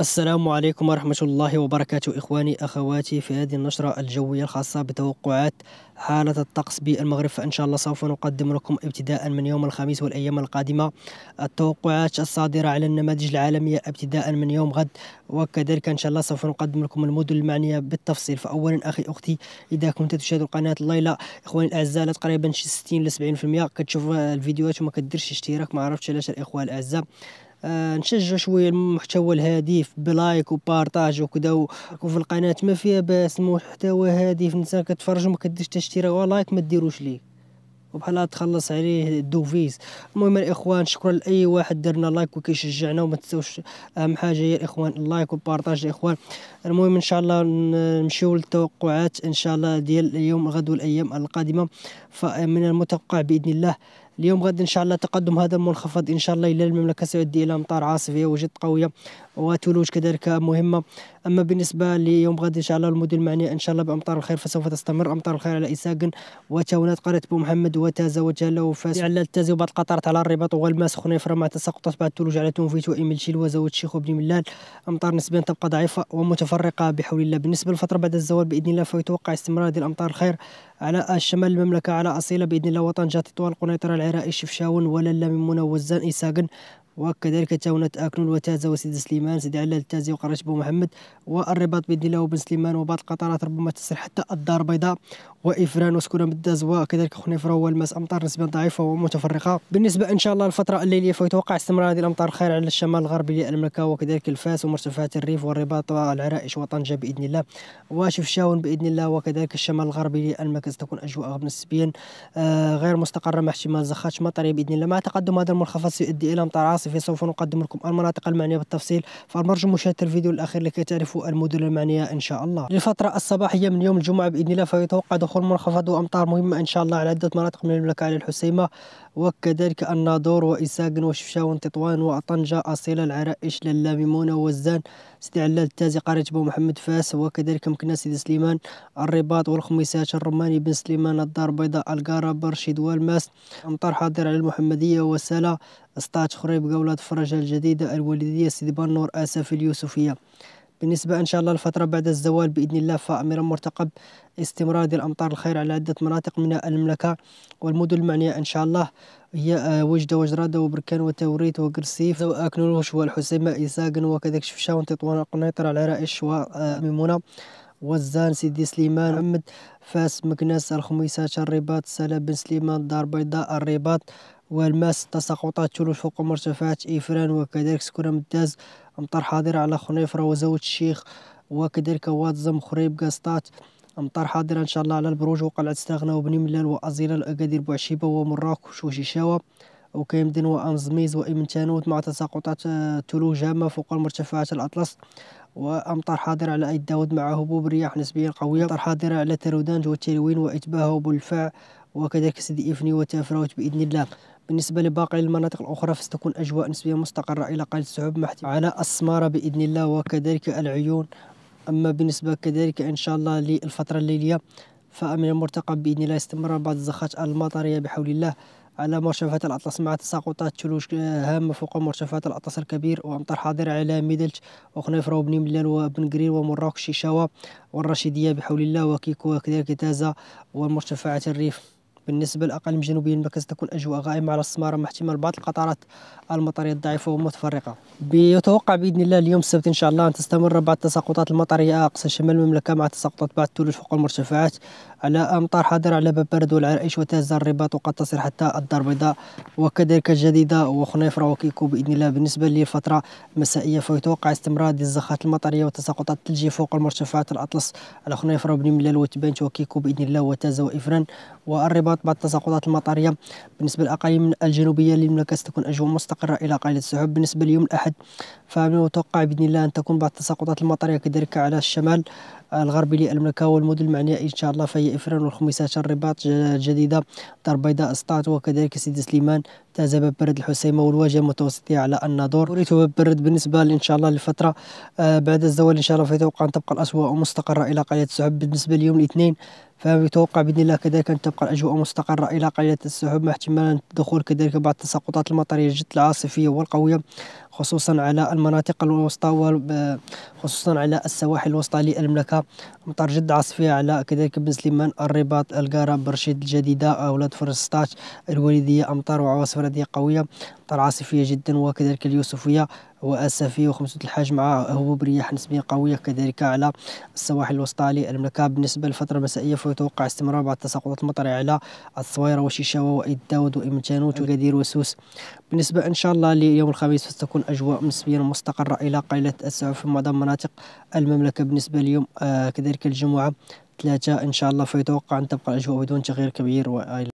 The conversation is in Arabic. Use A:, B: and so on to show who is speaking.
A: السلام عليكم ورحمة الله وبركاته إخواني أخواتي في هذه النشرة الجوية الخاصة بتوقعات حالة الطقس بالمغرب فإن شاء الله سوف نقدم لكم ابتداء من يوم الخميس والأيام القادمة التوقعات الصادرة على النماذج العالمية ابتداء من يوم غد وكذلك إن شاء الله سوف نقدم لكم المدن المعنية بالتفصيل فأولا أخي أختي إذا كنت تشاهد القناة الليلة إخواني الأعزاء تقريبا 60 ل 70% كتشوف الفيديوهات وما كديرش اشتراك ما عرفتش علاش الإخوة الأعزاء آه، نشجع شويه المحتوى الهادف بلايك وبارتاج وكذا وفي القناه ما فيها باس محتوى هادف الانسان كتفرج وما كديرش تشتري ولايك ما ديروش ليه وبحال تخلص عليه الدوفيز المهم الاخوان شكرا لاي واحد درنا لايك وكيشجعنا وما تنساوش اهم حاجه هي الاخوان اللايك والبارطاج الاخوان المهم ان شاء الله نمشيو للتوقعات ان شاء الله ديال اليوم غد والايام القادمه فمن المتوقع باذن الله اليوم غد ان شاء الله تقدم هذا المنخفض ان شاء الله الى المملكه سيؤدي الى امطار عاصفيه وجد قويه وثلوج كذلك مهمه اما بالنسبه ليوم غد ان شاء الله المدن المعنيه ان شاء الله بامطار الخير فسوف تستمر امطار الخير على اساقن وتاونات قريه بو محمد وتازا وجهله وفاس على التازي وبعض قطرات على الرباط والماس خنيفره مع تساقطات بعد الثلوج على تونفيت واميل شلوزه وتشيخ وبني ملال امطار نسبيا تبقى ضعيفه ومتفرقه بحول الله بالنسبه للفتره بعد الزوال باذن الله فيتوقع استمرار هذه الامطار الخير على الشمال المملكة على أصيلة بإذن الله وطن جات طوال قنيطرة العراقي شفشاون وللا من منى وزان إساقن وكذلك تاونة أكنون وتازة وسيد سليمان سيدي علال التازي وقرش بو محمد والرباط بإذن الله وبن سليمان وبعض القطارات ربما تصل حتى الدار البيضاء وافران وسكونة بالداز وكذلك خنيفره والماس امطار نسبيا ضعيفه ومتفرقه بالنسبه ان شاء الله الفتره الليليه فيتوقع استمرار هذه الامطار الخير على الشمال الغربي للمملكه وكذلك الفاس ومرتفعات الريف والرباط والعرائش وطنجه باذن الله وشفشاون باذن الله وكذلك الشمال الغربي للمملكه ستكون اجواء نسبيا آه، غير مستقره مع احتمال زخات مطريه باذن الله مع تقدم هذا المنخفض سيؤدي الى امطار عاصفه سوف نقدم لكم المناطق المعنيه بالتفصيل فارجو مشاهده الفيديو الاخير لكي تعرفوا المدن المعنيه ان شاء الله للفتره الصباحيه من يوم الجمعه باذن الله فيتوقع دخول منخفض وأمطار مهمة إن شاء الله على عدة مناطق من المملكة على الحسيمة وكذلك الناظور وإساقن وشفشاون تطوان وطنجة أصيلة العرائش للاميمونة وزان سيدي علال التازي قرية بو محمد فاس وكذلك مكنا سيدي سليمان الرباط والخميسات الرماني بن سليمان الدار البيضاء القارة برشيد والماس أمطار حاضر على المحمدية وسالة سطات خريب قولات فرجة الجديدة الوالدية سيدي بنور آسف اليوسفية بالنسبة إن شاء الله الفترة بعد الزوال بإذن الله فأمر مرتقب استمرار ديال أمطار الخير على عدة مناطق من المملكة والمدن المعنية إن شاء الله هي آه، وجدة وجرادة وبركان وتوريت وقرسيف وأكنوش والحسيمة إيساقن وكذلك شفشاون تطوان على العرائش وميمونة وزان سيدي سليمان محمد فاس مكناس الخميسات الرباط سلا بن سليمان الدار البيضاء الرباط والماس تساقطات ثلوج فوق مرتفعات إفران وكذلك سكون مداز أمطار حاضرة على خنيفرة وزوج الشيخ وكذلك واتزم خريب قسطات أمطار حاضرة إن شاء الله على البروج وقلعة ستاغنا وبني ملال وأزيلال أكادير بوعشيبة ومراكش وشيشاوة وكيمدن وأنزميز وامن تانوت مع تساقطات ثلوج آه، هامة فوق المرتفعات الأطلس وأمطار حاضرة على أيد داود مع هبوب رياح نسبيا قوية أمطار حاضرة على ترودانج والتلوين واتباه وبلفاع وكذلك سيدي إفني وتافراوت بإذن الله بالنسبة لباقي المناطق الأخرى فستكون أجواء نسبيا مستقرة إلى قليل السحب محت على السمارة بإذن الله وكذلك العيون أما بالنسبة كذلك إن شاء الله للفترة الليلية فامن المرتقب بإذن الله استمرار بعض الزخات المطرية بحول الله على مرشفات الأطلس مع تساقطات ثلوج آه، هامة فوق مرشفات الأطلس الكبير وأمطار حاضرة على ميدلج وخنيفرة وبني ملال وبن قرير ومراكش شوا والرشيدية بحول الله وكيكو وكذلك تازة ومرتفعات الريف بالنسبة للأقاليم الجنوبية المركز تكون أجواء غائمة على السمارة مع احتمال بعض القطرات المطرية الضعيفة ومتفرقة بيتوقع بإذن الله اليوم السبت إن شاء الله أن تستمر بعض التساقطات المطرية أقصى شمال المملكة مع تساقطات بعض الثلوج فوق المرتفعات على أمطار حاضرة على باب برد والعرائش وتهز الرباط وقد تصل حتى الدار البيضاء وكذلك الجديدة وخنيفرة وكيكو بإذن الله بالنسبة للفترة المسائية فيتوقع استمرار الزخات المطرية وتساقطات الثلجية فوق المرتفعات الأطلس على خنيفرة وبني ملال وتبانت وكيكو بإذن الله وتاز وإفران والرباط هناك بعض التساقطات المطريه بالنسبه للاقاليم الجنوبيه للمملكه ستكون اجواء مستقره الى قليل السحب بالنسبه ليوم الاحد فمن المتوقع باذن الله ان تكون بعض التساقطات المطريه كذلك على الشمال الغربي للمملكة والمدن المعنية إن شاء الله فهي إفران والخميس عشر الرباط جديدة دار بيضاء سطات وكذلك سيدي سليمان تازب برد الحسيمة والواجهة المتوسطية على الناظور وريتو برد بالنسبة إن شاء الله للفترة آه، بعد الزوال إن شاء الله فيتوقع أن تبقى الاجواء مستقرة إلى قرية السحب بالنسبة ليوم الاثنين فيتوقع باذن الله كذلك ان تبقى الاجواء مستقره الى قليله السحب مع احتمال دخول كذلك بعض التساقطات المطريه جد العاصفيه والقويه خصوصا على المناطق الوسطى وخصوصا على السواحل الوسطى للمملكة مطر جد عاصفية على كذلك بن سليمان الرباط القارة برشيد الجديدة أولاد فرسطاش الوليدية أمطار وعواصف رعدية قوية أمطار عاصفية جدا وكذلك اليوسفية واسفي وخمسه الحاج مع هبوب رياح نسبيه قويه كذلك على السواحل الوسطى للمملكه بالنسبه للفتره المسائيه فيتوقع استمرار بعض تساقطات المطر على الصويره وشيشاوه وإيد داود وإمتانوت وقدير وسوس بالنسبه ان شاء الله ليوم الخميس فستكون اجواء نسبيا مستقره الى قليله التسع في معظم مناطق المملكه بالنسبه ليوم آه كذلك الجمعه ثلاثة إن شاء الله فيتوقع أن تبقى الأجواء بدون تغيير كبير وإلى